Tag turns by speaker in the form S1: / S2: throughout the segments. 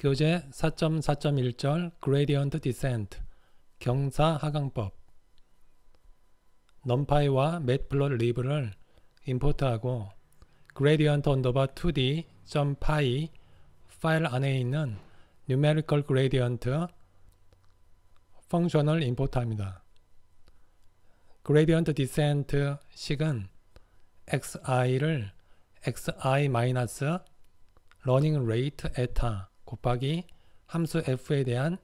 S1: 교재 4.4.1절 Gradient Descent 경사 하강법 numpy와 matplotlib를 임포트하고 gradient underbar 2d.py 파일 안에 있는 numerical gradient 펑션을 임포트합니다. gradient descent 식은 xi를 xi-running rate eta 곱하기 함수 f에 대한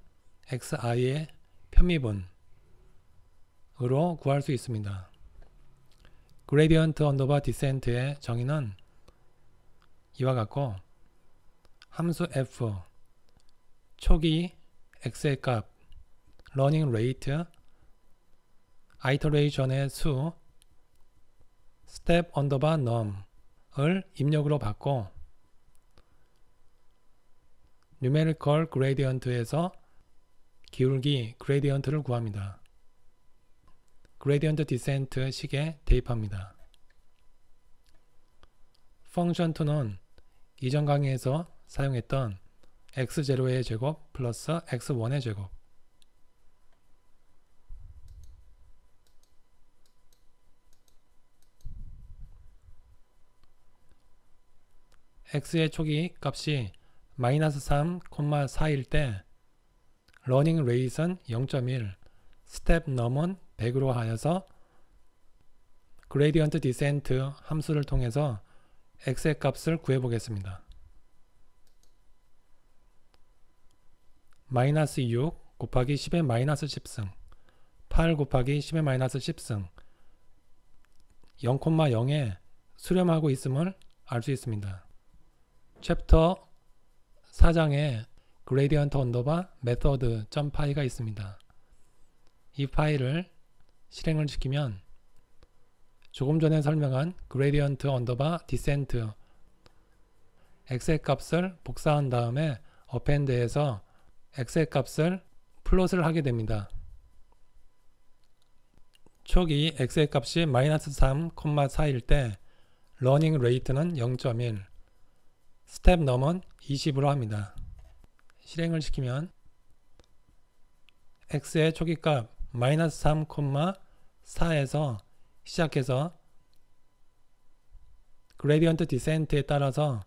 S1: xi의 편미분으로 구할 수 있습니다. gradient underbar descent의 정의는 이와 같고 함수 f 초기 x의 값 러닝 레이트 아이터레이션의 수 step underbar num을 입력으로 받고 numerical gradient에서 기울기 gradient를 구합니다. gradient descent 식에 대입합니다. function 2는 이전 강의에서 사용했던 x0의 제곱 플러스 x1의 제곱 x의 초기 값이 마이너스 3,4일 때 러닝 레이선 0.1 스텝 넘은 100으로 하여서 그레디언트 디센트 함수를 통해서 x의 값을 구해보겠습니다. 마이너스 6 곱하기 10의 마이너스 10승 8 곱하기 10의 마이너스 10승 0,0에 수렴하고 있음을 알 수 있습니다. 챕터 사장에 gradient 언더바 method.py가 있습니다. 이 파일을 실행을 시키면 조금 전에 설명한 gradient 언더바 descent x의 값을 복사한 다음에 append에서 x의 값을 플롯을 하게 됩니다. 초기 x의 값이 마이너스 3,4일 때 러닝 레이트는 0.1 스텝 넘은 20으로 합니다. 실행을 시키면 x의 초기값 마이너스 3,4에서 시작해서 그레디언트 디센트에 따라서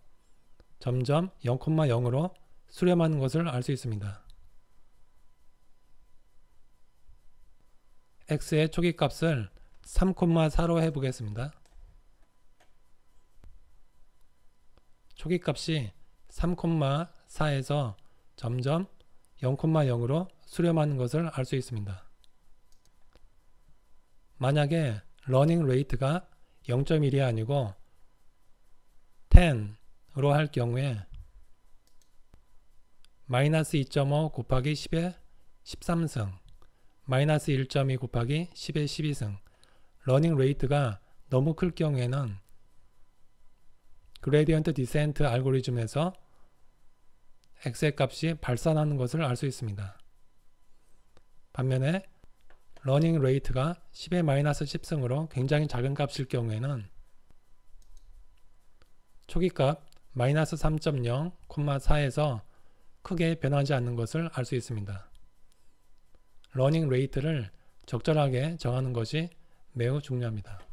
S1: 점점 0,0으로 수렴하는 것을 알 수 있습니다. x의 초기값을 3,4로 해보겠습니다. 초기 값이 3,4에서 점점 0,0으로 수렴하는 것을 알 수 있습니다. 만약에 러닝 레이트가 0.1이 아니고 10으로 할 경우에 마이너스 2.5 곱하기 10의 13승 마이너스 1.2 곱하기 10의 12승 러닝 레이트가 너무 클 경우에는 그레디언트 디센트 알고리즘에서 x의 값이 발산하는 것을 알 수 있습니다. 반면에 러닝 레이트가 10의 마이너스 10승으로 굉장히 작은 값일 경우에는 초기값 마이너스 3.0, 4에서 크게 변하지 않는 것을 알 수 있습니다. 러닝 레이트를 적절하게 정하는 것이 매우 중요합니다.